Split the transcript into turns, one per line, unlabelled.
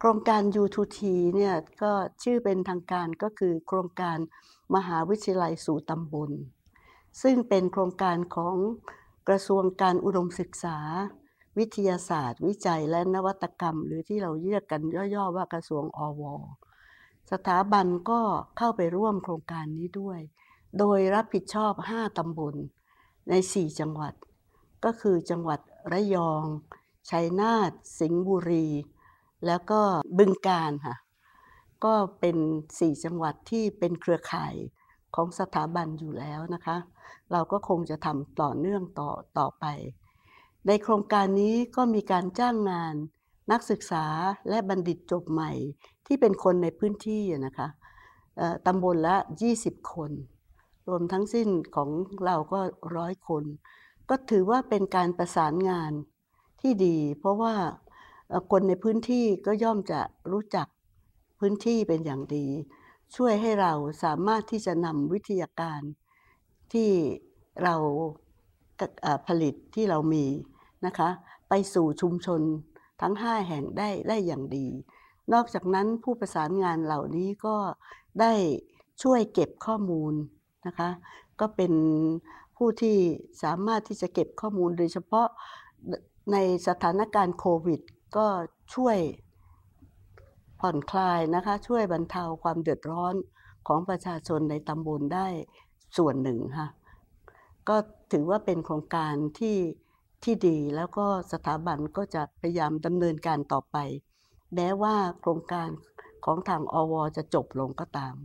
โครงการ U2T เนี่ยก็ชื่อเป็นทางการก็คือโครงการมหาวิทยาลัยสู่ตำบล ซึ่งเป็นโครงการของกระทรวงการอุดมศึกษา วิทยาศาสตร์ วิจัยและนวัตกรรม หรือที่เราเรียกกันย่อๆว่ากระทรวงอวสถาบันก็เข้าไปร่วมโครงการนี้ด้วย โดยรับผิดชอบ 5 ตำบลใน 4 จังหวัด ก็คือจังหวัดระยองชัยนาทสิงห์บุรีแล้วก็บึงการค่ะ ก็เป็นสี่จังหวัดที่เป็นเครือข่ายของสถาบันอยู่แล้วนะคะ เราก็คงจะทำต่อเนื่องต่อต่อไป ในโครงการนี้ก็มีการจ้างงาน นักศึกษาและบัณฑิตจบใหม่ที่เป็นคนในพื้นที่นะคะตำบลละ 20 คน รวมทั้งสิ้นของเราก็ร้อยคน ก็ถือว่าเป็นการประสานงานที่ดีเพราะว่าคนในพื้นที่ก็ย่อมจะรู้จักพื้นที่เป็นอย่างดี ช่วยให้เราสามารถที่จะนำวิทยาการที่เราผลิตที่เรามีนะคะไปสู่ชุมชนทั้ง 5 แห่งได้ได้อย่างดี นอกจากนั้นผู้ประสานงานเหล่านี้ก็ได้ช่วยเก็บข้อมูลนะคะก็เป็นผู้ที่สามารถที่จะเก็บข้อมูลโดยเฉพาะในสถานการณ์โควิดก็ช่วยผ่อนคลายนะคะ ช่วยบรรเทาความเดือดร้อนของประชาชนในตำบลได้ส่วนหนึ่งค่ะก็ถือว่าเป็นโครงการที่ที่ดี แล้วก็สถาบันก็จะพยายามดำเนินการต่อไป แม้ว่าโครงการของทางอวจะจบลงก็ตาม